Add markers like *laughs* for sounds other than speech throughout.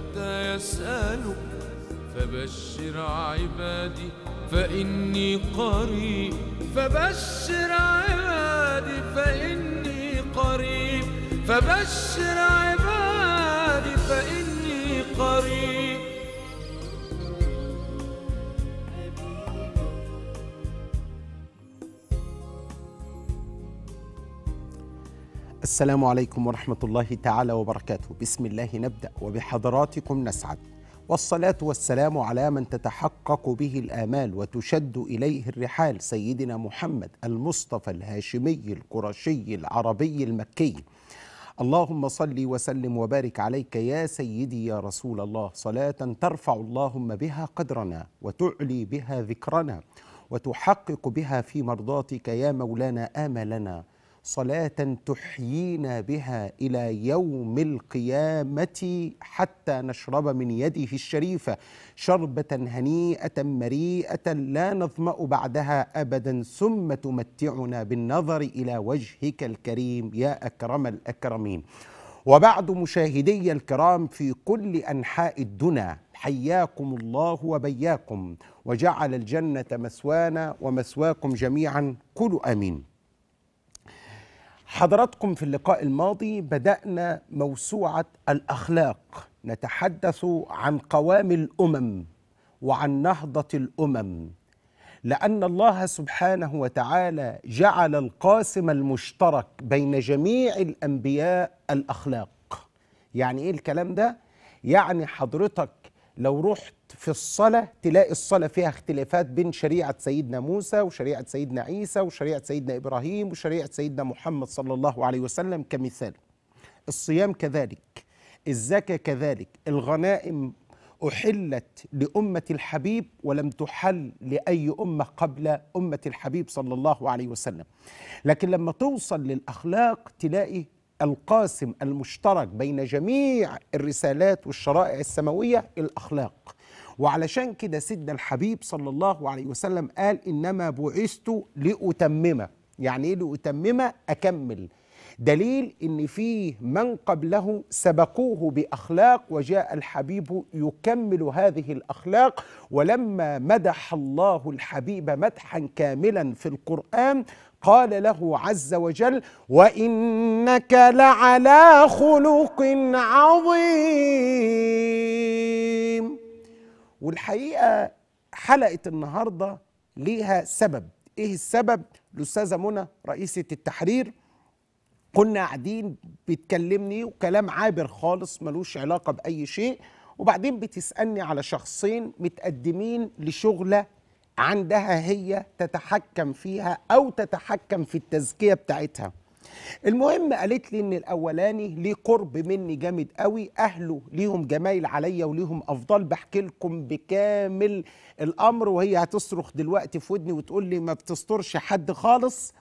متى يسألك فبشر عبادي فإني قريب فبشر عبادي فإني قريب فبشر عبادي فإني قريب السلام عليكم ورحمة الله تعالى وبركاته بسم الله نبدأ وبحضراتكم نسعد والصلاة والسلام على من تتحقق به الآمال وتشد إليه الرحال سيدنا محمد المصطفى الهاشمي القرشي العربي المكي اللهم صل وسلم وبارك عليك يا سيدي يا رسول الله صلاة ترفع اللهم بها قدرنا وتعلي بها ذكرنا وتحقق بها في مرضاتك يا مولانا آملنا صلاة تحيينا بها إلى يوم القيامة حتى نشرب من يده الشريفة شربة هنيئة مريئة لا نظمأ بعدها أبدا ثم تمتعنا بالنظر إلى وجهك الكريم يا أكرم الأكرمين وبعد مشاهدي الكرام في كل أنحاء الدنا حياكم الله وبياكم وجعل الجنة مسوانا ومسواكم جميعا كل آمين حضراتكم في اللقاء الماضي بدأنا موسوعة الأخلاق نتحدث عن قوام الأمم وعن نهضة الأمم لأن الله سبحانه وتعالى جعل القاسم المشترك بين جميع الأنبياء الأخلاق يعني إيه الكلام ده؟ يعني حضرتك لو رحت في الصلاة تلاقي الصلاة فيها اختلافات بين شريعة سيدنا موسى وشريعة سيدنا عيسى وشريعة سيدنا إبراهيم وشريعة سيدنا محمد صلى الله عليه وسلم كمثال الصيام كذلك الزكاة كذلك الغنائم أحلت لأمة الحبيب ولم تحل لأي أمة قبل أمة الحبيب صلى الله عليه وسلم لكن لما توصل للأخلاق تلاقي القاسم المشترك بين جميع الرسالات والشرائع السماوية الأخلاق وعلشان كده سيدنا الحبيب صلى الله عليه وسلم قال إنما بعثت لأتممه يعني إيه لأتممه أكمل دليل ان فيه من قبله سبقوه باخلاق وجاء الحبيب يكمل هذه الاخلاق ولما مدح الله الحبيب مدحا كاملا في القران قال له عز وجل وانك لعلى خلق عظيم والحقيقه حلقه النهارده ليها سبب ايه السبب الاستاذه منى رئيسه التحرير كنا قاعدين بتكلمني وكلام عابر خالص ملوش علاقه باي شيء وبعدين بتسالني على شخصين متقدمين لشغله عندها هي تتحكم فيها او تتحكم في التزكيه بتاعتها المهم قالت لي ان الاولاني ليه قرب مني جامد قوي اهله ليهم جمايل عليا وليهم افضل بحكي لكم بكامل الامر وهي هتصرخ دلوقتي في ودني وتقول لي ما بتسترش حد خالص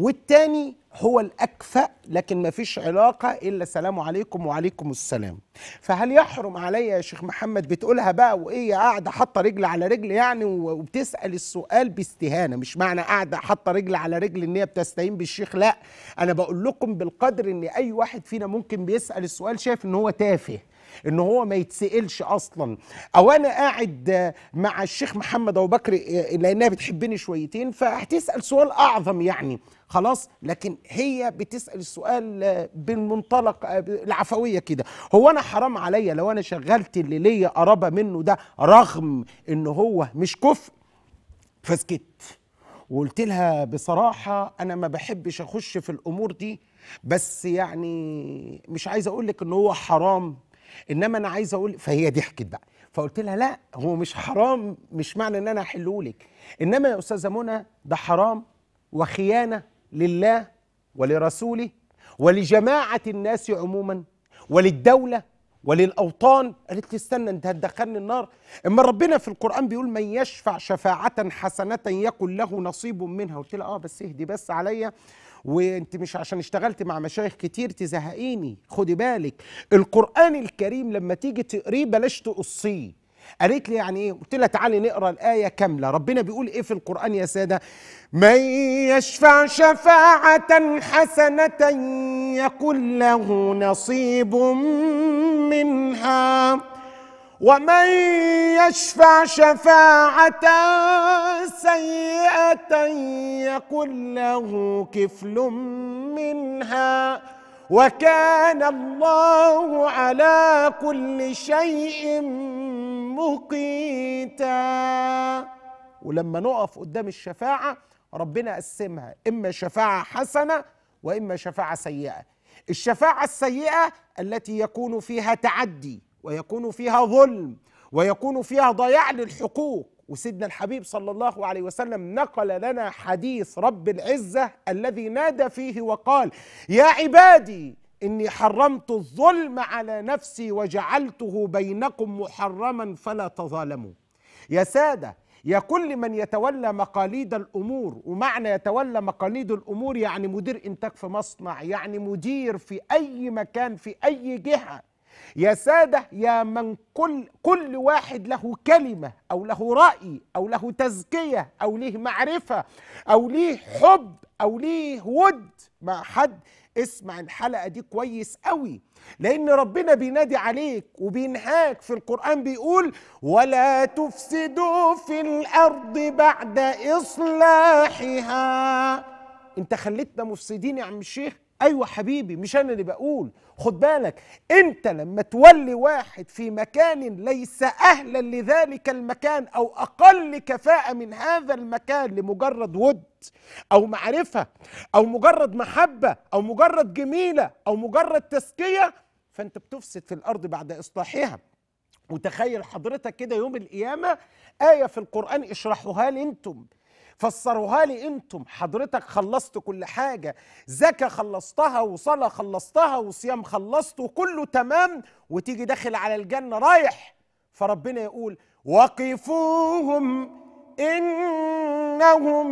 والتاني هو الأكفأ لكن ما فيش علاقة إلا السلام عليكم وعليكم السلام فهل يحرم عليا يا شيخ محمد بتقولها بقى وإيه قاعدة حاطة رجل على رجل يعني وبتسأل السؤال باستهانة مش معنى قاعدة حاطة رجل على رجل إن هي بتستهين بالشيخ لا أنا بقول لكم بالقدر إن أي واحد فينا ممكن بيسأل السؤال شايف إن هو تافه ان هو ما يتسالش اصلا او انا قاعد مع الشيخ محمد ابو بكر لانها بتحبني شويتين فهتسال سؤال اعظم يعني خلاص لكن هي بتسال السؤال بالمنطلق العفويه كده هو انا حرام عليا لو انا شغلت اللي ليا قرابه منه ده رغم ان هو مش كفء فسكت وقلت لها بصراحه انا ما بحبش اخش في الامور دي بس يعني مش عايز اقول لك ان هو حرام انما انا عايز اقول فهي ضحكت بقى فقلت لها لا هو مش حرام مش معنى ان انا احله لك انما يا استاذه منى ده حرام وخيانه لله ولرسوله ولجماعه الناس عموما وللدوله وللاوطان قالت لي استنى انت هتدخلني النار اما ربنا في القران بيقول من يشفع شفاعه حسنه يكن له نصيب منها قلت لها اه بس اهدي بس عليا وانت مش عشان اشتغلت مع مشايخ كتير تزهقيني خدي بالك القرآن الكريم لما تيجي تقريه بلاش تقصيه قالت لي يعني ايه قلت لها تعالي نقرا الايه كامله ربنا بيقول ايه في القران يا ساده من يشفع شفاعه حسنه يكن له نصيب منها ومن يشفع شفاعة سيئة يكن له كفل منها وكان الله على كل شيء مقيتا ولما نقف قدام الشفاعة ربنا قسمها إما شفاعة حسنة وإما شفاعة سيئة الشفاعة السيئة التي يكون فيها تعدي ويكون فيها ظلم ويكون فيها ضياع للحقوق وسيدنا الحبيب صلى الله عليه وسلم نقل لنا حديث رب العزة الذي نادى فيه وقال يا عبادي إني حرمت الظلم على نفسي وجعلته بينكم محرما فلا تظالموا يا سادة يا كل من يتولى مقاليد الأمور ومعنى يتولى مقاليد الأمور يعني مدير إنتاج في مصنع يعني مدير في أي مكان في أي جهة يا سادة يا من كل, كل واحد له كلمة أو له رأي أو له تزكية أو ليه معرفة أو ليه حب أو ليه ود مع حد اسمع الحلقة دي كويس قوي لأن ربنا بينادي عليك وبينهاك في القرآن بيقول ولا تفسدوا في الأرض بعد إصلاحها أنت خليتنا مفسدين يا عم الشيخ أيوة حبيبي مش أنا اللي بقول خد بالك انت لما تولي واحد في مكان ليس اهلا لذلك المكان او اقل كفاءه من هذا المكان لمجرد ود او معرفه او مجرد محبه او مجرد جميله او مجرد تزكيه فانت بتفسد في الارض بعد اصلاحها وتخيل حضرتك كده يوم القيامه ايه في القران اشرحوها لي انتم فسروها لي انتم حضرتك خلصت كل حاجه زكاه خلصتها وصلاه خلصتها وصيام خلصته وكله تمام وتيجي داخل على الجنه رايح فربنا يقول وقفوهم انهم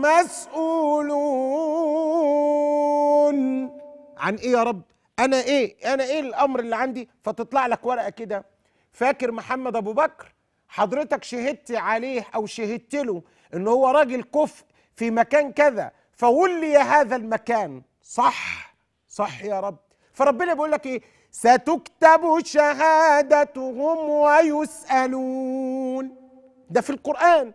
مسؤولون عن ايه يا رب انا ايه انا ايه الامر اللي عندي فتطلع لك ورقه كده فاكر محمد ابو بكر حضرتك شهدت عليه او شهدت له ان هو راجل كفء في مكان كذا فولي هذا المكان صح صح يا رب فربنا بيقول لك ايه ستكتب شهادتهم ويسالون ده في القران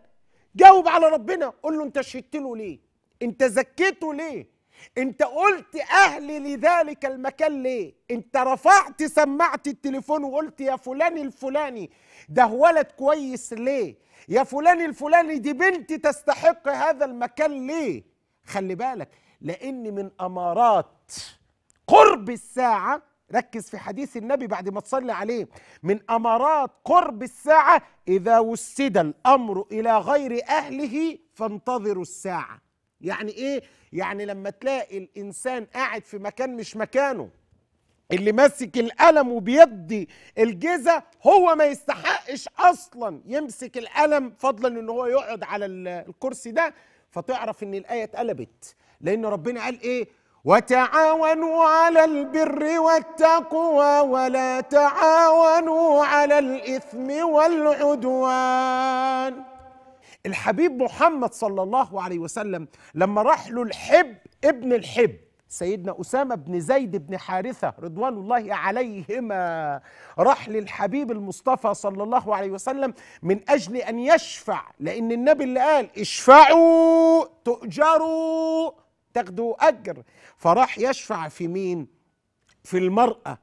جاوب على ربنا قول له انت شهدت له ليه انت زكيته ليه انت قلت اهلي لذلك المكان ليه انت رفعت سماعه التليفون وقلت يا فلان الفلاني ده ولد كويس ليه يا فلان الفلاني دي بنتي تستحق هذا المكان ليه خلي بالك لان من امارات قرب الساعه ركز في حديث النبي بعد ما تصلي عليه من امارات قرب الساعه اذا وسد الامر الى غير اهله فانتظروا الساعه يعني ايه يعني لما تلاقي الانسان قاعد في مكان مش مكانه اللي ماسك القلم وبيدي الجيزة هو ما يستحقش أصلا يمسك القلم فضلا إن هو يقعد على الكرسي ده فتعرف إن الآية اتقلبت لأن ربنا قال إيه وتعاونوا على البر والتقوى ولا تعاونوا على الإثم والعدوان الحبيب محمد صلى الله عليه وسلم لما راح له الحب ابن الحب سيدنا أسامة بن زيد بن حارثة رضوان الله عليهما راح للحبيب المصطفى صلى الله عليه وسلم من أجل أن يشفع لأن النبي اللي قال اشفعوا تؤجروا تاخدوا أجر فراح يشفع في مين؟ في المرأة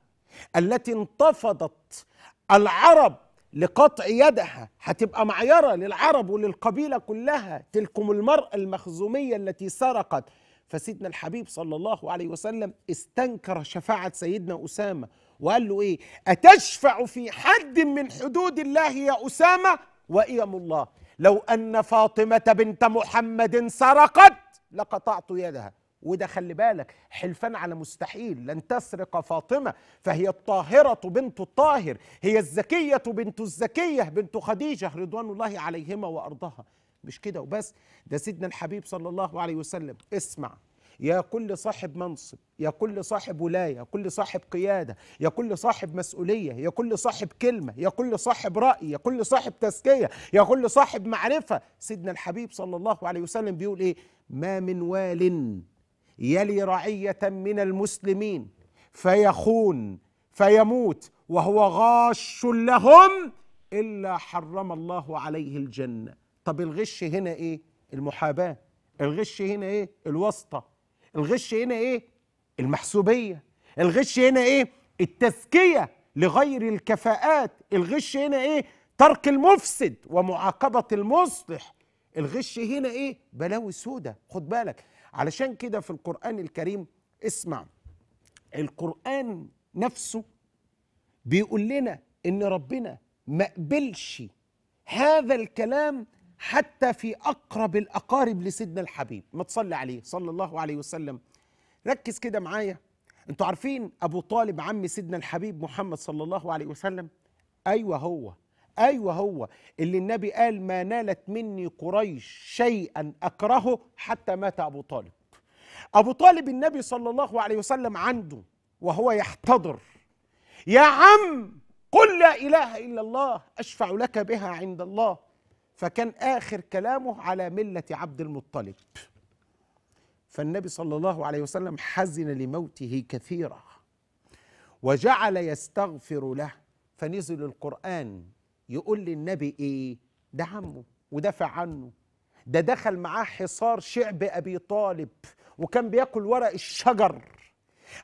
التي انتفضت العرب لقطع يدها هتبقى معيرة للعرب وللقبيلة كلها تلكم المرأة المخزومية التي سرقت فسيدنا الحبيب صلى الله عليه وسلم استنكر شفاعة سيدنا أسامة وقال له إيه أتشفع في حد من حدود الله يا أسامة وإيم الله لو أن فاطمة بنت محمد سرقت لقطعت يدها وده خلي بالك حلفان على مستحيل لن تسرق فاطمه فهي الطاهره بنت الطاهر هي الزكيه بنت الزكيه بنت خديجه رضوان الله عليهما وارضها مش كده وبس ده سيدنا الحبيب صلى الله عليه وسلم اسمع يا كل صاحب منصب يا كل صاحب ولايه يا كل صاحب قياده يا كل صاحب مسؤوليه يا كل صاحب كلمه يا كل صاحب راي يا كل صاحب تزكيه يا كل صاحب معرفه سيدنا الحبيب صلى الله عليه وسلم بيقول ايه ما من وال يلي رعيه من المسلمين فيخون فيموت وهو غاش لهم الا حرم الله عليه الجنه طب الغش هنا ايه المحاباه الغش هنا ايه الواسطه الغش هنا ايه المحسوبيه الغش هنا ايه التزكيه لغير الكفاءات الغش هنا ايه ترك المفسد ومعاقبه المصلح الغش هنا ايه بلاوي سودة خد بالك علشان كده في القرآن الكريم اسمع القرآن نفسه بيقول لنا ان ربنا ما قبلش هذا الكلام حتى في أقرب الأقارب لسيدنا الحبيب ما تصلي عليه صلى الله عليه وسلم ركز كده معايا انتوا عارفين أبو طالب عم سيدنا الحبيب محمد صلى الله عليه وسلم أيوة هو أيوة هو اللي النبي قال ما نالت مني قريش شيئا أكرهه حتى مات أبو طالب أبو طالب النبي صلى الله عليه وسلم عنده وهو يحتضر يا عم قل لا إله إلا الله أشفع لك بها عند الله فكان آخر كلامه على ملة عبد المطلب فالنبي صلى الله عليه وسلم حزن لموته كثيرا وجعل يستغفر له فنزل القرآن يقول للنبي إيه ده عمه ودافع عنه ده دخل معاه حصار شعب أبي طالب وكان بياكل ورق الشجر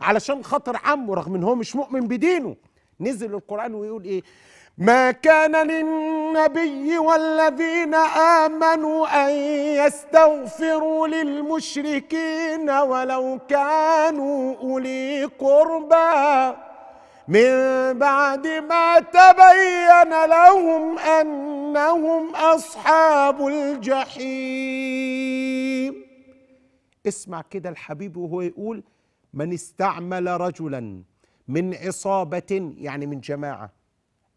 علشان خاطر عمه رغم ان هو مش مؤمن بدينه نزل القرآن ويقول إيه ما كان للنبي والذين آمنوا أن يستغفروا للمشركين ولو كانوا أولي قربى من بعد ما تبين لهم أنهم أصحاب الجحيم اسمع كده الحبيب وهو يقول من استعمل رجلا من عصابة يعني من جماعة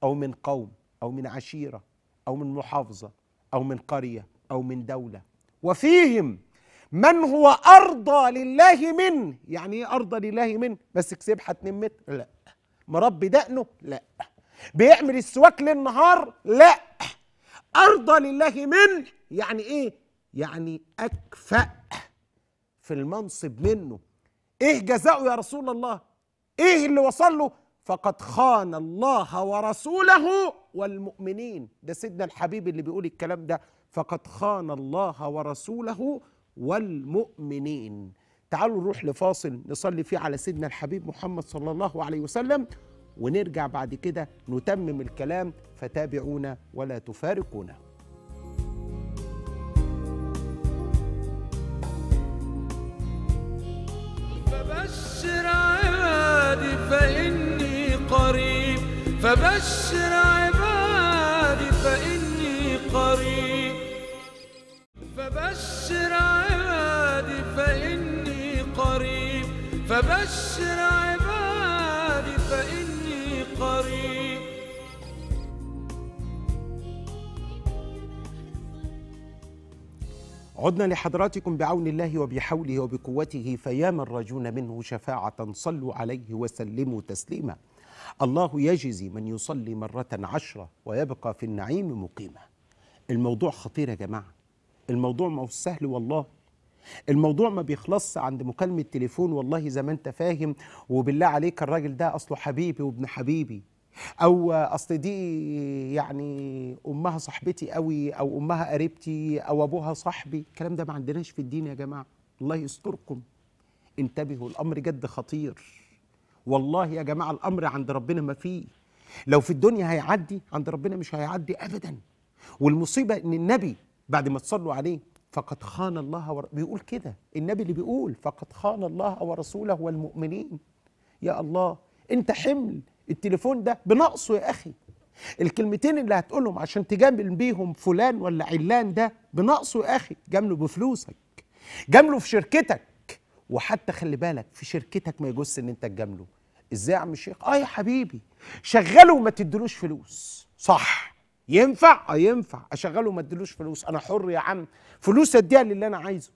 أو من قوم أو من عشيرة أو من محافظة أو من قرية أو من دولة وفيهم من هو أرضى لله منه يعني إيه أرضى لله منه بس كسبها 2 متر لا مربي دقنه لا بيعمل السواك للنهار لا أرضى لله منه يعني إيه يعني أكفأ في المنصب منه إيه جزاؤه يا رسول الله إيه اللي وصل له فقد خان الله ورسوله والمؤمنين ده سيدنا الحبيب اللي بيقول الكلام ده فقد خان الله ورسوله والمؤمنين تعالوا نروح لفاصل نصلي فيه على سيدنا الحبيب محمد صلى الله عليه وسلم ونرجع بعد كده نتمم الكلام فتابعونا ولا تفارقونا فبشر بشر عبادي فإني قريب فبشر عبادي فإني قريب فبشر عبادي فإني قريب عدنا لحضراتكم بعون الله وبحوله وبقوته فيا من رجون منه شفاعة صلوا عليه وسلموا تسليما الله يجزي من يصلي مرة عشرة ويبقى في النعيم مقيما الموضوع خطير يا جماعة الموضوع ما هو سهل والله الموضوع ما بيخلص عند مكالمة تليفون والله زي ما انت فاهم وبالله عليك الراجل ده أصله حبيبي وابن حبيبي او اصل دي يعني امها صاحبتي قوي او امها قريبتي او ابوها صاحبي الكلام ده ما عندناش في الدين يا جماعه الله يستركم انتبهوا الامر جد خطير والله يا جماعه الامر عند ربنا ما فيه لو في الدنيا هيعدي عند ربنا مش هيعدي ابدا والمصيبه ان النبي بعد ما تصلوا عليه فقد خان الله ور... بيقول كده النبي اللي بيقول فقد خان الله ورسوله والمؤمنين يا الله انت حمل التليفون ده بنقصه يا اخي الكلمتين اللي هتقولهم عشان تجامل بيهم فلان ولا علان ده بنقصه يا اخي جامله بفلوسك جامله في شركتك وحتى خلي بالك في شركتك ما يجوزش ان انت تجامله ازاي يا عم الشيخ اه يا حبيبي شغله وما تدلوش فلوس صح ينفع اه ينفع اشغله وما ادلوش فلوس انا حر يا عم فلوس اديها للي انا عايزه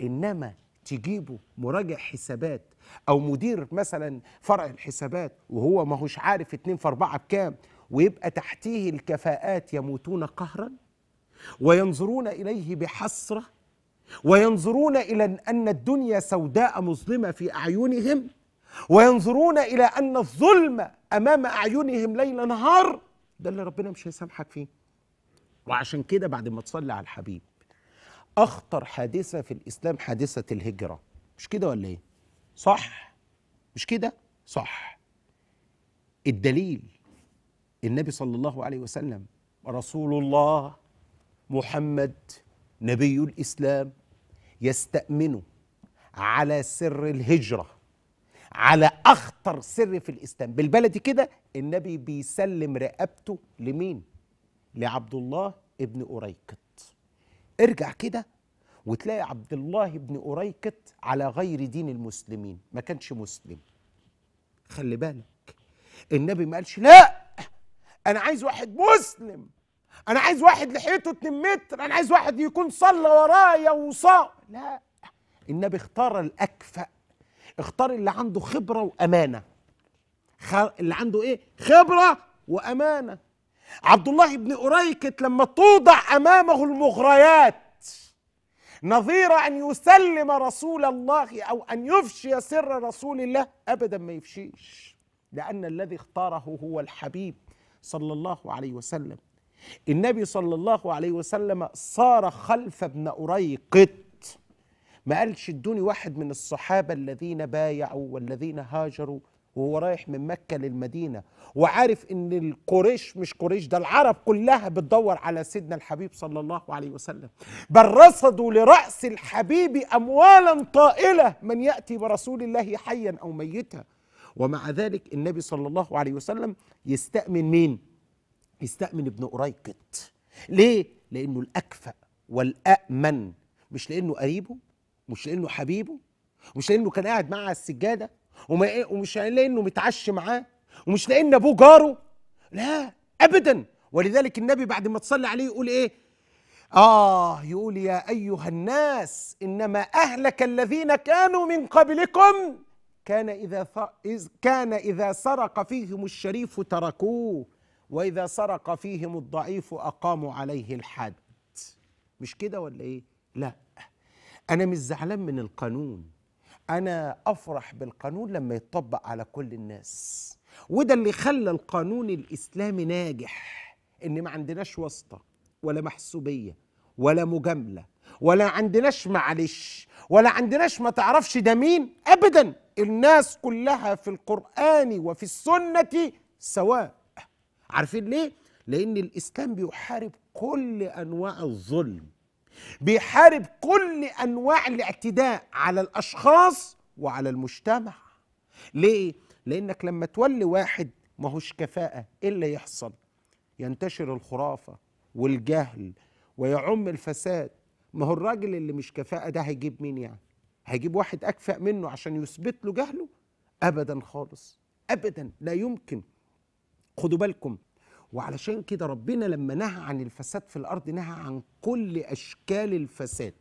انما تجيبه مراجع حسابات او مدير مثلا فرع الحسابات وهو ما هوش عارف اتنين في اربعه بكام ويبقى تحتيه الكفاءات يموتون قهرا وينظرون اليه بحسره وينظرون الى ان الدنيا سوداء مظلمه في اعينهم وينظرون الى ان الظلم امام اعينهم ليل نهار ده اللي ربنا مش هيسامحك فيه وعشان كده بعد ما تصلي على الحبيب اخطر حادثه في الاسلام حادثه الهجره مش كده ولا ايه صح مش كده صح الدليل النبي صلى الله عليه وسلم رسول الله محمد نبي الاسلام يستامن على سر الهجره على اخطر سر في الاسلام بالبلدي كده النبي بيسلم رقبته لمين لعبد الله ابن اريكت ارجع كده وتلاقي عبد الله ابن اريكت على غير دين المسلمين ما كانش مسلم خلي بالك النبي ما قالش لا انا عايز واحد مسلم انا عايز واحد لحيته 2 متر انا عايز واحد يكون صلى ورايا وصام لا النبي اختار الاكفأ اختار اللي عنده خبره وامانه اللي عنده ايه خبره وامانه عبد الله بن أريكة لما توضع أمامه المغريات نظير أن يسلم رسول الله أو أن يفشي سر رسول الله أبدا ما يفشيش لأن الذي اختاره هو الحبيب صلى الله عليه وسلم النبي صلى الله عليه وسلم صار خلف ابن أريقط ما قالش ادوني واحد من الصحابة الذين بايعوا والذين هاجروا وهو رايح من مكة للمدينة وعارف ان القريش مش قريش ده العرب كلها بتدور على سيدنا الحبيب صلى الله عليه وسلم بل رصدوا لرأس الحبيب أموالا طائلة من يأتي برسول الله حيا أو ميتا ومع ذلك النبي صلى الله عليه وسلم يستأمن مين؟ يستأمن ابن قريقط ليه؟ لأنه الأكفأ والأأمن مش لأنه قريبه مش لأنه حبيبه مش لأنه كان قاعد معاه على السجادة وما ومش لأنه متعشي معاه ومش لأن أبوه جاره لا أبدا ولذلك النبي بعد ما تصلي عليه يقول إيه؟ آه يقول يا أيها الناس إنما أهلك الذين كانوا من قبلكم كان إذا كان إذا سرق فيهم الشريف تركوه واذا سرق فيهم الضعيف اقاموا عليه الحد مش كده ولا ايه لا انا مش زعلان من القانون انا افرح بالقانون لما يتطبق على كل الناس وده اللي خلى القانون الاسلامي ناجح ان ما عندناش واسطه ولا محسوبيه ولا مجامله ولا عندناش معلش ولا عندناش ما تعرفش ده مين ابدا الناس كلها في القران وفي السنه سواء عارفين ليه؟ لأن الإسلام بيحارب كل أنواع الظلم بيحارب كل أنواع الاعتداء على الأشخاص وعلى المجتمع ليه؟ لأنك لما تولي واحد هوش كفاءة إيه اللي يحصل؟ ينتشر الخرافة والجهل ويعم الفساد ما هو الراجل اللي مش كفاءة ده هيجيب مين يعني؟ هيجيب واحد أكفأ منه عشان يثبت له جهله؟ أبدا خالص أبدا لا يمكن خدوا بالكم وعلشان كده ربنا لما نهى عن الفساد في الارض نهى عن كل اشكال الفساد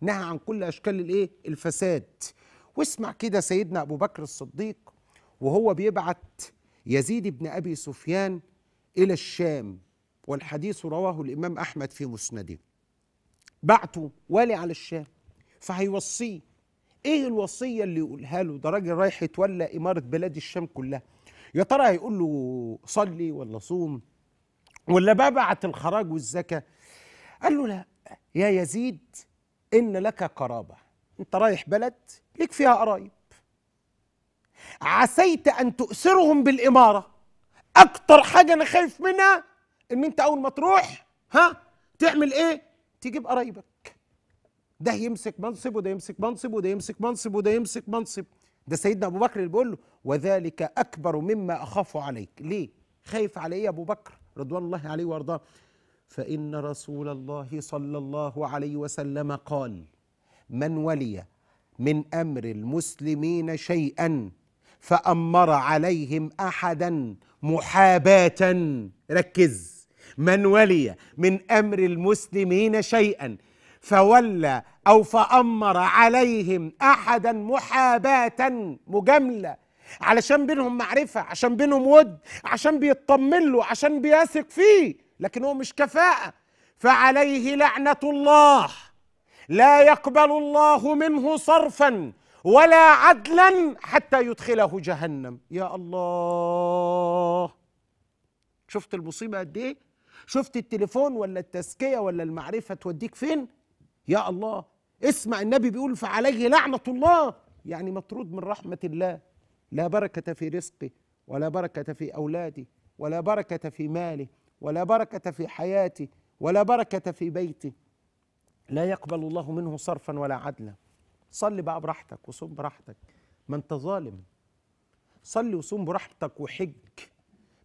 نهى عن كل اشكال الايه الفساد واسمع كده سيدنا ابو بكر الصديق وهو بيبعت يزيد بن ابي سفيان الى الشام والحديث رواه الامام احمد في مسنده بعته والي على الشام فهيوصيه ايه الوصيه اللي يقولها له ده راجل رايح يتولى اماره بلاد الشام كلها يا ترى هيقول له صلي ولا صوم ولا ببعت الخراج والزكاه قال له لا يا يزيد ان لك قرابه انت رايح بلد ليك فيها قرايب عسيت ان تؤثرهم بالاماره اكتر حاجه انا خايف منها ان انت اول ما تروح ها تعمل ايه تجيب قرايبك ده يمسك منصب وده يمسك منصب وده يمسك منصب وده يمسك منصب ده سيدنا ابو بكر اللي بيقول له وذلك اكبر مما اخاف عليك ليه خايف على ايه ابو بكر رضوان الله عليه وارضاه فان رسول الله صلى الله عليه وسلم قال من ولي من امر المسلمين شيئا فامر عليهم احدا محاباه ركز من ولي من امر المسلمين شيئا فولى أو فأمر عليهم أحدا محاباة مجاملة علشان بينهم معرفة عشان بينهم ود عشان بيطمن له عشان بيثق فيه لكن هو مش كفاءة فعليه لعنة الله لا يقبل الله منه صرفا ولا عدلا حتى يدخله جهنم يا الله شفت المصيبه قد ايه شفت التليفون ولا التزكيه ولا المعرفه توديك فين يا الله اسمع النبي بيقول فعليه لعنة الله يعني مطرود من رحمة الله لا بركة في رزقي ولا بركة في أولادي ولا بركة في مالي ولا بركة في حياتي ولا بركة في بيتي لا يقبل الله منه صرفا ولا عدلا صلي بقى براحتك وصوم براحتك ما انت ظالم صلي وصوم براحتك وحج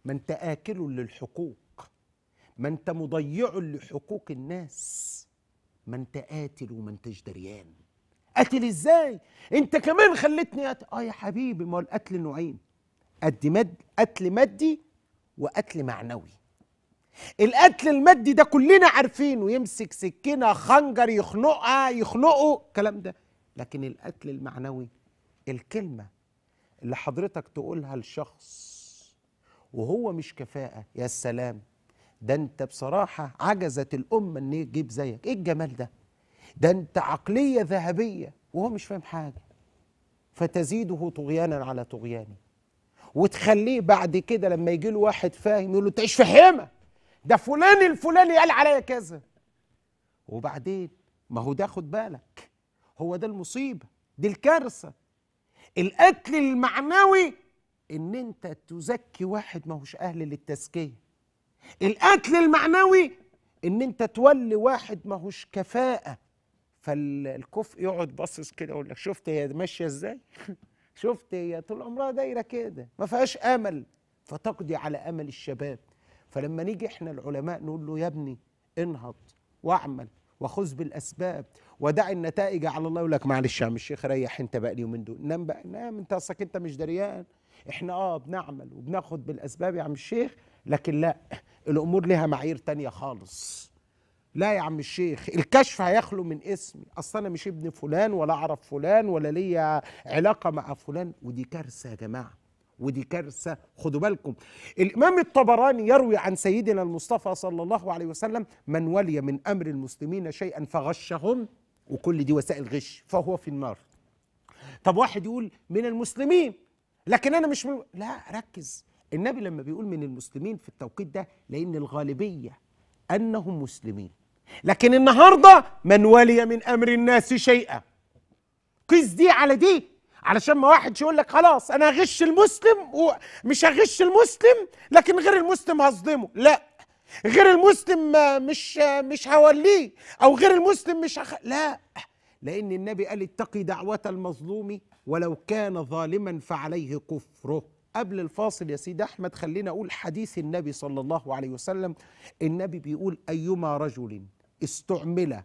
ما انت آكل للحقوق ما انت مضيع لحقوق الناس ما انت قاتل وما انتش دريان قاتل ازاي انت كمان خلتني قاتل اه يا حبيبي ما هو القتل نوعين قد مد قتل مادي وقتل معنوي القتل المادي ده كلنا عارفينه يمسك سكينه خنجر يخنقها يخنقه الكلام ده لكن القتل المعنوي الكلمه اللي حضرتك تقولها لشخص وهو مش كفاءه يا سلام ده انت بصراحه عجزت الامه ان تجيب زيك ايه الجمال ده ده انت عقليه ذهبيه وهو مش فاهم حاجه فتزيده طغيانا على طغيانه وتخليه بعد كده لما يجي له واحد فاهم يقول له تعيش في حيمه ده فلان الفلاني قال عليا كذا وبعدين ما هو ده خد بالك هو ده المصيبه دي الكارثه القتل المعنوي ان انت تزكي واحد ما هوش اهل للتزكيه القتل المعنوي ان انت تولي واحد ماهوش كفاءه فالكفء يقعد باصص كده يقول لك شفت هي ماشيه ازاي *laughs* شفت هي طول عمرها دايره كده ما فيهاش امل فتقضي على امل الشباب فلما نيجي احنا العلماء نقول له يا ابني انهض واعمل وخذ بالاسباب ودع النتائج على الله يقول لك معلش يا عم الشيخ ريح انت بقى اليومين دول نام بقى نام انت اصلك انت مش دريان احنا اه بنعمل وبناخد بالاسباب يا عم الشيخ لكن لا الامور لها معايير تانية خالص لا يا عم الشيخ الكشف هيخلو من اسمي اصل انا مش ابن فلان ولا اعرف فلان ولا ليا علاقه مع فلان ودي كارثه يا جماعه ودي كارثه خدوا بالكم الامام الطبراني يروي عن سيدنا المصطفى صلى الله عليه وسلم من ولي من امر المسلمين شيئا فغشهم وكل دي وسائل غش فهو في النار طب واحد يقول من المسلمين لكن انا مش من... لا ركز النبي لما بيقول من المسلمين في التوقيت ده لأن الغالبية أنهم مسلمين لكن النهاردة من ولي من أمر الناس شيئا قيس دي على دي علشان ما واحد يقول لك خلاص انا هغش المسلم ومش هغش المسلم لكن غير المسلم هظلمه لا غير المسلم مش مش هوليه او غير المسلم مش أخ... لا لان النبي قال اتقي دعوه المظلوم ولو كان ظالما فعليه كفره قبل الفاصل يا سيد أحمد خلينا أقول حديث النبي صلى الله عليه وسلم النبي بيقول أيما رجل استعمل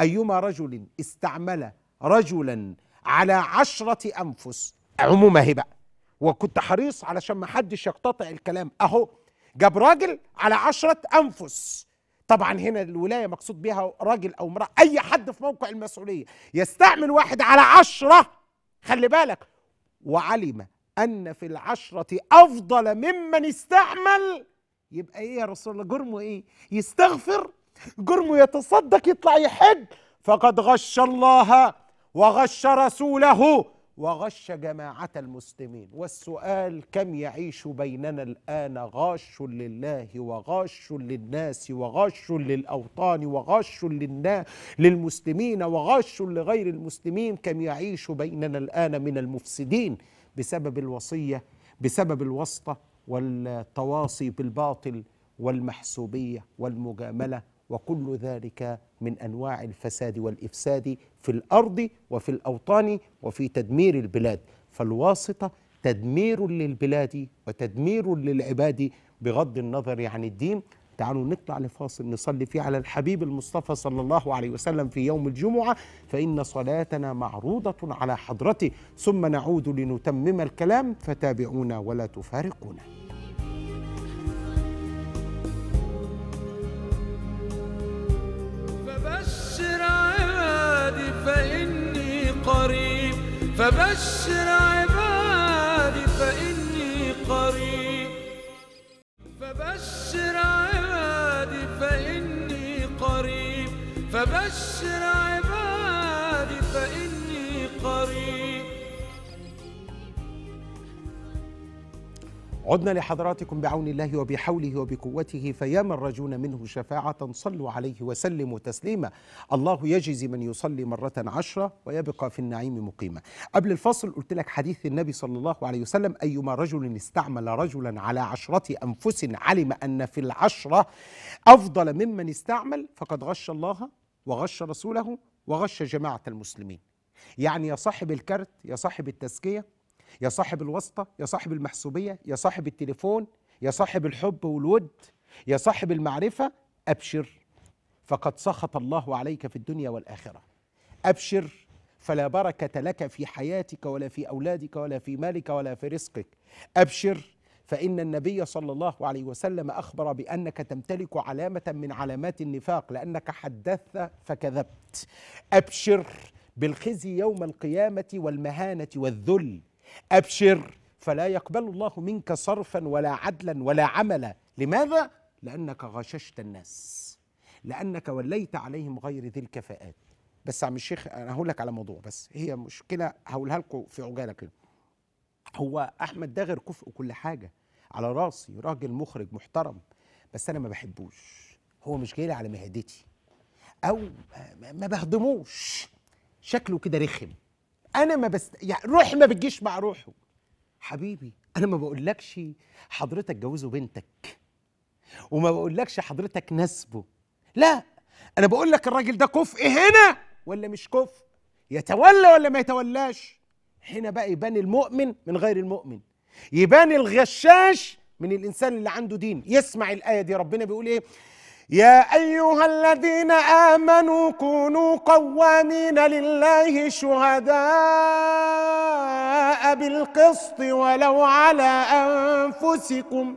أيما رجل استعمل رجلا على عشرة أنفس عموما هي بقى وكنت حريص علشان ما حدش يقتطع الكلام أهو جاب راجل على عشرة أنفس طبعا هنا الولاية مقصود بها راجل أو امرأة أي حد في موقع المسؤولية يستعمل واحد على عشرة خلي بالك وعلم أن في العشرة أفضل ممن استعمل يبقى إيه يا رسول الله جرمه إيه يستغفر جرمه يتصدق يطلع يحج فقد غش الله وغش رسوله وغش جماعة المسلمين والسؤال كم يعيش بيننا الآن غاش لله وغاش للناس وغاش للأوطان وغاش للنا للمسلمين وغاش لغير المسلمين كم يعيش بيننا الآن من المفسدين بسبب الوصيه بسبب الواسطه والتواصي بالباطل والمحسوبيه والمجامله وكل ذلك من انواع الفساد والافساد في الارض وفي الاوطان وفي تدمير البلاد فالواسطه تدمير للبلاد وتدمير للعباد بغض النظر عن الدين تعالوا نطلع لفاصل نصلي فيه على الحبيب المصطفى صلى الله عليه وسلم في يوم الجمعة فإن صلاتنا معروضة على حضرته ثم نعود لنتمم الكلام فتابعونا ولا تفارقونا فبشر عبادي فإني قريب فبشر عبادي فإني قريب فبشر عبادي فإني قريب فبشر عبادي فإني قريب عدنا لحضراتكم بعون الله وبحوله وبقوته فيا من رجون منه شفاعة صلوا عليه وسلموا تسليما الله يجزي من يصلي مرة عشرة ويبقى في النعيم مقيما قبل الفصل قلت لك حديث النبي صلى الله عليه وسلم أيما رجل استعمل رجلا على عشرة أنفس علم أن في العشرة أفضل ممن استعمل فقد غش الله وغش رسوله وغش جماعة المسلمين يعني يا صاحب الكرت يا صاحب التزكية يا صاحب الواسطة يا صاحب المحسوبية يا صاحب التليفون يا صاحب الحب والود يا صاحب المعرفة أبشر فقد سخط الله عليك في الدنيا والآخرة أبشر فلا بركة لك في حياتك ولا في أولادك ولا في مالك ولا في رزقك أبشر فإن النبي صلى الله عليه وسلم أخبر بأنك تمتلك علامة من علامات النفاق لأنك حدثت فكذبت أبشر بالخزي يوم القيامة والمهانة والذل أبشر فلا يقبل الله منك صرفا ولا عدلا ولا عملا لماذا؟ لأنك غششت الناس لأنك وليت عليهم غير ذي الكفاءات بس عم الشيخ أنا هقول لك على موضوع بس هي مشكلة هقولها لكم في عجالة كده هو أحمد داغر كفء كل حاجة على راسي راجل مخرج محترم بس أنا ما بحبوش هو مش جاي على مهادتي أو ما بهضموش شكله كده رخم انا ما بست يعني روحي ما بتجيش مع روحه حبيبي انا ما بقولكش حضرتك جوزه بنتك وما بقولكش حضرتك نسبه لا انا بقول لك الراجل ده كفء هنا ولا مش كفء يتولى ولا ما يتولاش هنا بقى يبان المؤمن من غير المؤمن يبان الغشاش من الانسان اللي عنده دين يسمع الايه دي ربنا بيقول ايه يا أيها الذين آمنوا كونوا قوامين لله شهداء بالقسط ولو على أنفسكم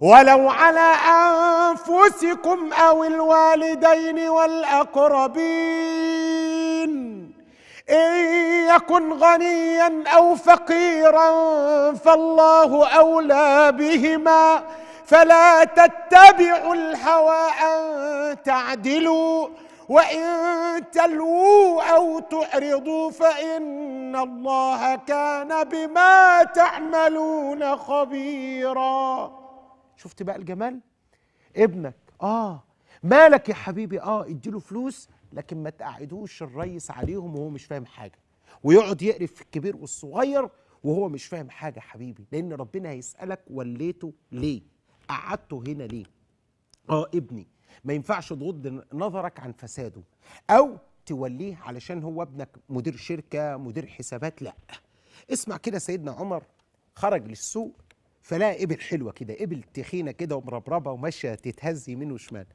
ولو على أنفسكم أو الوالدين والأقربين إن يكن غنيا أو فقيرا فالله أولى بهما فلا تتبعوا الهوى أن تعدلوا وإن تلووا أو تعرضوا فإن الله كان بما تعملون خبيرا شفت بقى الجمال ابنك آه مالك يا حبيبي آه اديله فلوس لكن ما تقعدوش الريس عليهم وهو مش فاهم حاجة ويقعد يقرف في الكبير والصغير وهو مش فاهم حاجة حبيبي لأن ربنا هيسألك وليته ليه قعدته هنا ليه اه ابني ما ينفعش تغض نظرك عن فساده او توليه علشان هو ابنك مدير شركه مدير حسابات لا اسمع كده سيدنا عمر خرج للسوق فلاقى ابل حلوه كده ابل تخينه كده ومربربه وماشيه تتهز يمين وشمال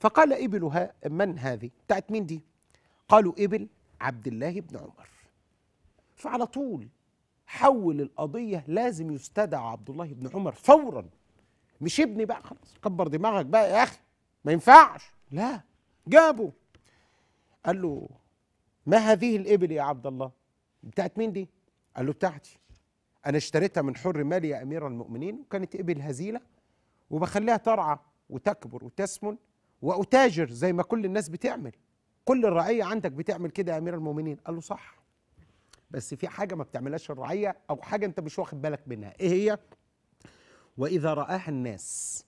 فقال ابلها من هذه بتاعت مين دي قالوا ابل عبد الله بن عمر فعلى طول حول القضيه لازم يستدعى عبد الله بن عمر فورا مش ابني بقى خلاص كبر دماغك بقى يا اخي ما ينفعش لا جابه قال له ما هذه الابل يا عبد الله بتاعت مين دي قال له بتاعتي انا اشتريتها من حر مالي يا امير المؤمنين وكانت ابل هزيله وبخليها ترعى وتكبر وتسمن واتاجر زي ما كل الناس بتعمل كل الرعيه عندك بتعمل كده يا امير المؤمنين قال له صح بس في حاجه ما بتعملهاش الرعيه او حاجه انت مش واخد بالك منها ايه هي وإذا رآها الناس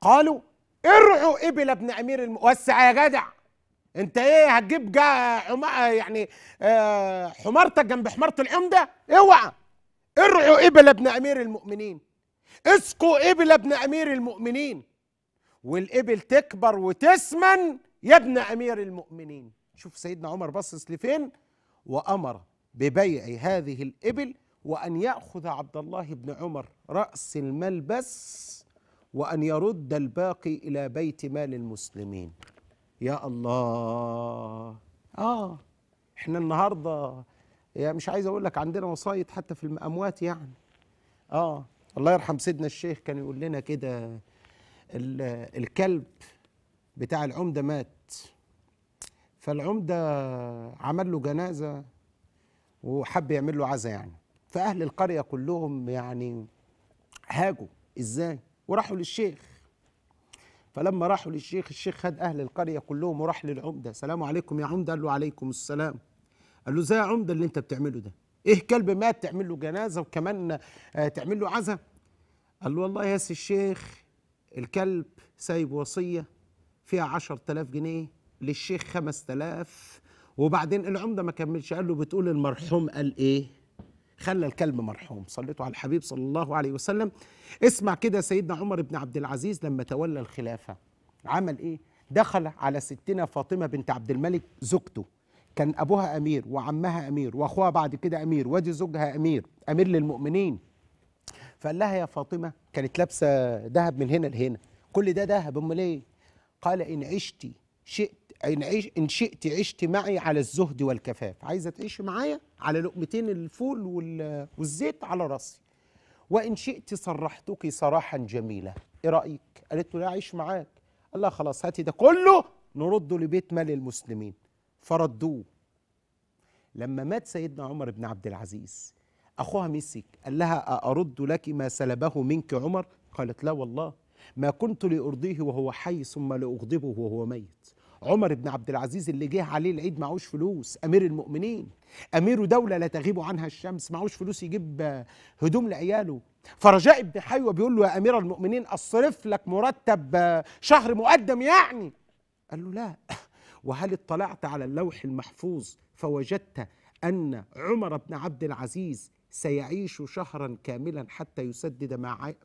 قالوا ارعوا إبل ابن أمير الم... وسع يا جدع أنت إيه هتجيب جا عم... يعني آه حمارتك جنب حمارة العمدة اوعى ارعوا إبل ابن أمير المؤمنين اسقوا إبل ابن أمير المؤمنين والإبل تكبر وتسمن يا ابن أمير المؤمنين شوف سيدنا عمر بصص لفين وأمر ببيع هذه الإبل وأن يأخذ عبد الله بن عمر رأس الملبس وأن يرد الباقي إلى بيت مال المسلمين يا الله آه إحنا النهاردة يا مش عايز أقول لك عندنا وصاية حتى في الأموات يعني آه الله يرحم سيدنا الشيخ كان يقول لنا كده الكلب بتاع العمدة مات فالعمدة عمل له جنازة وحب يعمل له عزا يعني فأهل القرية كلهم يعني هاجوا إزاي وراحوا للشيخ فلما راحوا للشيخ الشيخ خد أهل القرية كلهم وراح للعمدة السلام عليكم يا عمدة قال له عليكم السلام قال له زي يا عمدة اللي أنت بتعمله ده إيه كلب مات تعمل له جنازة وكمان آه، تعمل له عزاء قال له والله يا سي الشيخ الكلب سايب وصية فيها عشر تلاف جنيه للشيخ خمس تلاف وبعدين العمدة ما كملش قال له بتقول المرحوم قال إيه خلى الكلب مرحوم صليتوا على الحبيب صلى الله عليه وسلم اسمع كده سيدنا عمر بن عبد العزيز لما تولى الخلافة عمل إيه دخل على ستنا فاطمة بنت عبد الملك زوجته كان أبوها أمير وعمها أمير وأخوها بعد كده أمير ودي زوجها أمير أمير للمؤمنين فقال لها يا فاطمة كانت لابسة ذهب من هنا لهنا كل ده ذهب أمال إيه قال إن عشتي شئت إن عيش ان شئت عشت معي على الزهد والكفاف عايزة تعيشي معايا على لقمتين الفول والزيت على راسي وإن شئت صرحتك صراحا جميلا إيه رأيك؟ قالت له لا عيش معاك قال لها خلاص هاتي ده كله نرده لبيت مال المسلمين فردوه لما مات سيدنا عمر بن عبد العزيز أخوها مسك قال لها أرد لك ما سلبه منك عمر قالت لا والله ما كنت لأرضيه وهو حي ثم لأغضبه وهو ميت عمر بن عبد العزيز اللي جه عليه العيد معهوش فلوس امير المؤمنين امير دوله لا تغيب عنها الشمس معهوش فلوس يجيب آه، هدوم لعياله فرجاء بن حيوه بيقول له يا امير المؤمنين اصرف لك مرتب آه، شهر مقدم يعني قال له لا *laughs* وهل اطلعت على اللوح المحفوظ فوجدت ان عمر بن عبد العزيز سيعيش شهرا كاملا حتى يسدد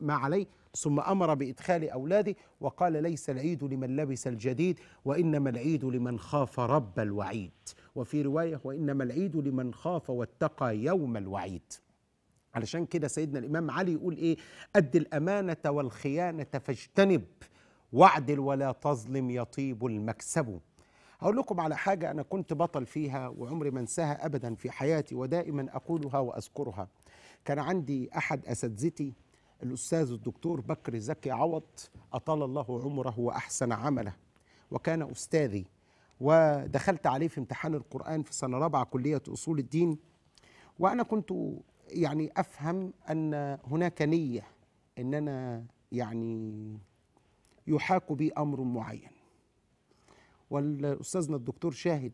ما عليه ثم أمر بإدخال أولاده وقال ليس العيد لمن لبس الجديد وإنما العيد لمن خاف رب الوعيد وفي رواية وإنما العيد لمن خاف واتقى يوم الوعيد علشان كده سيدنا الإمام علي يقول إيه أد الأمانة والخيانة فاجتنب واعدل ولا تظلم يطيب المكسب هقول لكم على حاجة أنا كنت بطل فيها وعمري ما انساها أبدا في حياتي ودائما أقولها وأذكرها كان عندي أحد أساتذتي الأستاذ الدكتور بكر زكي عوض أطال الله عمره وأحسن عمله وكان أستاذي ودخلت عليه في امتحان القرآن في سنة رابعة كلية أصول الدين وأنا كنت يعني أفهم أن هناك نية أن أنا يعني يحاك بي أمر معين والاستاذنا الدكتور شاهد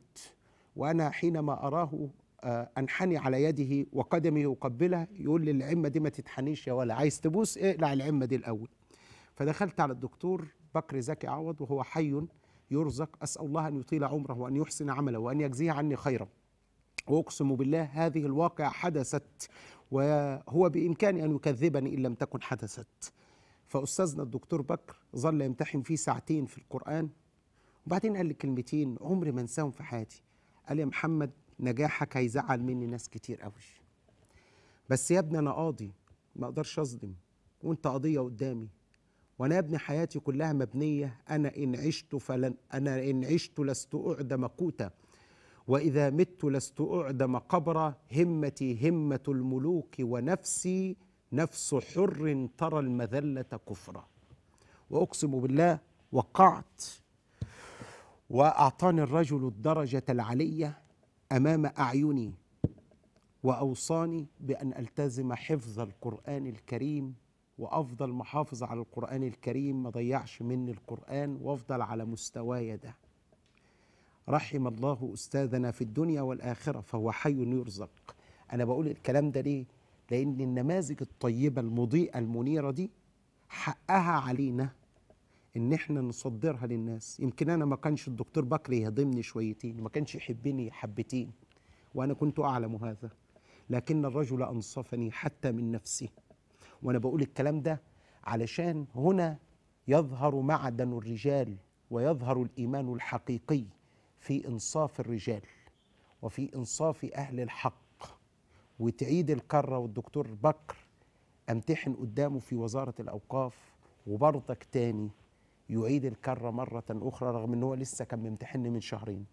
وانا حينما اراه آه، انحني على يده وقدمي اقبلها يقول لي العمه دي ما تتحنيش يا ولا عايز تبوس اقلع العمه دي الاول فدخلت على الدكتور بكر زكي عوض وهو حي يرزق اسال الله ان يطيل عمره وان يحسن عمله وان يجزيه عني خيرا واقسم بالله هذه الواقعه حدثت وهو بامكاني ان يكذبني ان لم تكن حدثت فاستاذنا الدكتور بكر ظل يمتحن فيه ساعتين في القران وبعدين قال لي كلمتين عمري ما انساهم في حياتي قال لي يا محمد نجاحك هيزعل مني ناس كتير قوي بس يا ابني انا قاضي ما اقدرش اظلم وانت قضيه قدامي وانا يا ابني حياتي كلها مبنيه انا ان عشت فلن انا ان عشت لست اعدم قوتا واذا مت لست اعدم قبرا همتي همه الملوك ونفسي نفس حر ترى المذله كفرا واقسم بالله وقعت واعطاني الرجل الدرجه العليه امام اعيني واوصاني بان التزم حفظ القران الكريم وافضل محافظ على القران الكريم ما ضيعش مني القران وافضل على مستواي ده رحم الله استاذنا في الدنيا والاخره فهو حي يرزق انا بقول الكلام ده ليه لان النماذج الطيبه المضيئه المنيره دي حقها علينا ان احنا نصدرها للناس يمكن انا ما كانش الدكتور بكري يهضمني شويتين ما كانش يحبني حبتين وانا كنت اعلم هذا لكن الرجل انصفني حتى من نفسي وانا بقول الكلام ده علشان هنا يظهر معدن الرجال ويظهر الايمان الحقيقي في انصاف الرجال وفي انصاف اهل الحق وتعيد الكره والدكتور بكر امتحن قدامه في وزاره الاوقاف وبرضك تاني يعيد الكرة مرة أخرى رغم أنه لسه كان ممتحني من شهرين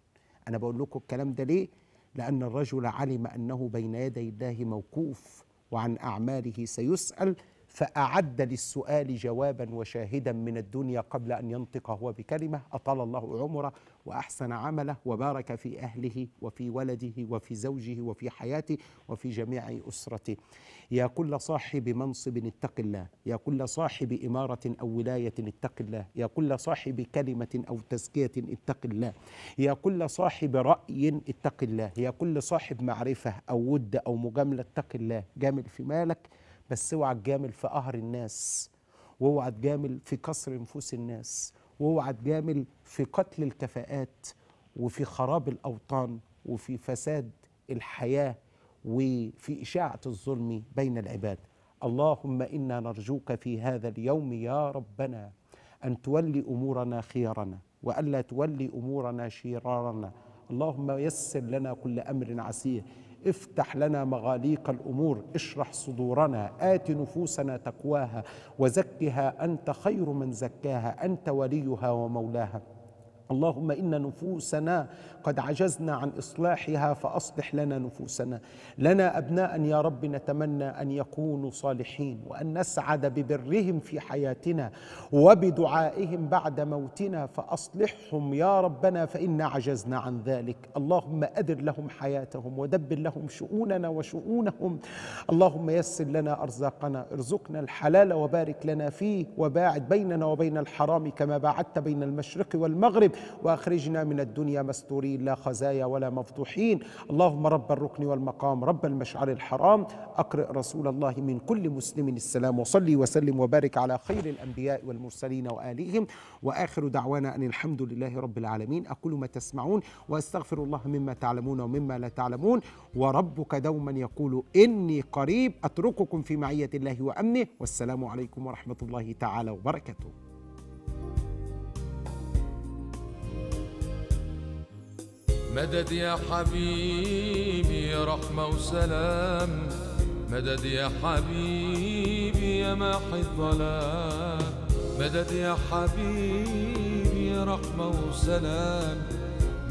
أنا بقول لكم الكلام ده ليه؟ لأن الرجل علم أنه بين يدي الله موقوف وعن أعماله سيسأل فأعد للسؤال جوابا وشاهدا من الدنيا قبل أن ينطق هو بكلمة أطال الله عمره وأحسن عمله وبارك في أهله وفي ولده وفي زوجه وفي حياته وفي جميع أسرته يا كل صاحب منصب اتق الله يا كل صاحب إمارة أو ولاية اتق الله يا كل صاحب كلمة أو تزكية اتق الله يا كل صاحب رأي اتق الله يا كل صاحب معرفة أو ود أو مجاملة اتق الله جامل في مالك بس اوعى تجامل في قهر الناس واوعى تجامل في كسر نفوس الناس واوعى تجامل في قتل الكفاءات وفي خراب الاوطان وفي فساد الحياه وفي اشاعه الظلم بين العباد اللهم انا نرجوك في هذا اليوم يا ربنا ان تولي امورنا خيارنا والا تولي امورنا شرارنا اللهم يسر لنا كل امر عسير افتح لنا مغاليق الامور اشرح صدورنا ات نفوسنا تقواها وزكها انت خير من زكاها انت وليها ومولاها اللهم إن نفوسنا قد عجزنا عن إصلاحها فأصلح لنا نفوسنا لنا أبناء يا رب نتمنى أن يكونوا صالحين وأن نسعد ببرهم في حياتنا وبدعائهم بعد موتنا فأصلحهم يا ربنا فإنا عجزنا عن ذلك اللهم أدر لهم حياتهم ودبر لهم شؤوننا وشؤونهم اللهم يسر لنا أرزاقنا ارزقنا الحلال وبارك لنا فيه وباعد بيننا وبين الحرام كما باعدت بين المشرق والمغرب وأخرجنا من الدنيا مستورين لا خزايا ولا مفضوحين اللهم رب الركن والمقام رب المشعر الحرام أقرئ رسول الله من كل مسلم السلام وصلي وسلم وبارك على خير الأنبياء والمرسلين وآلهم وآخر دعوانا أن الحمد لله رب العالمين أقول ما تسمعون وأستغفر الله مما تعلمون ومما لا تعلمون وربك دوما يقول إني قريب أترككم في معية الله وأمنه والسلام عليكم ورحمة الله تعالى وبركاته مدد يا حبيبي رحمة وسلام مدد يا حبيبي يا ماحي الظلام مدد يا حبيبي رحمة وسلام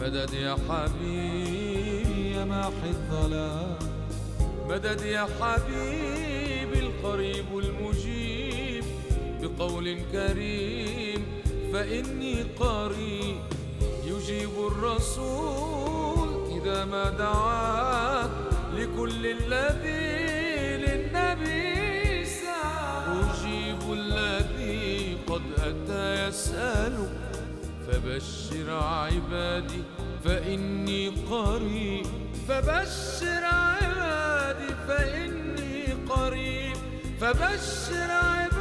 مدد يا حبيبي يا ماحي الظلام مدد يا حبيبي القريب المجيب بقول كريم فإني قريب يجيب الرسول إذا ما دعاك لكل الذي للنبي سعى يجيب الذي قد أتى يسأل فبشر عبادي فإني قريب فبشر عبادي فإني قريب فبشر عبادي